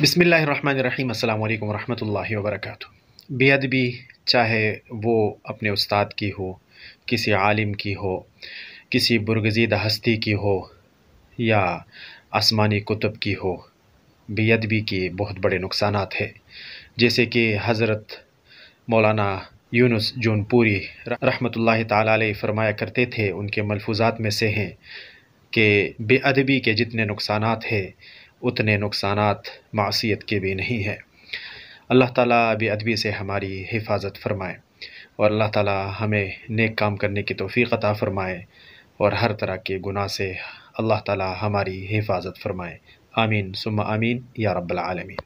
بسم اللہ الرحمن الرحیم السلام علیکم ورحمۃ اللہ وبرکاتہ بے ادبی چاہے وہ اپنے استاد کی ہو کسی عالم کی ہو کسی برگزید ہستی کی ہو یا آسمانی کتب کی ہو بے ادبی کی بہت بڑے نقصانات ہیں جیسے کہ حضرت مولانا یونس جون پوری رحمۃ اللہ تعالیٰ علیہ فرمایا کرتے تھے ان کے ملفوظات میں سے ہیں کہ بے ادبی کے جتنے نقصانات ہیں اتنے نقصانات معصیت کے بھی نہیں ہیں اللہ تعالیٰ بے ادبی سے ہماری حفاظت فرمائے اور اللہ تعالیٰ ہمیں نیک کام کرنے کی توفیق عطا فرمائے اور ہر طرح کے گناہ سے اللہ تعالیٰ ہماری حفاظت فرمائے آمین ثم آمین یا رب العالمین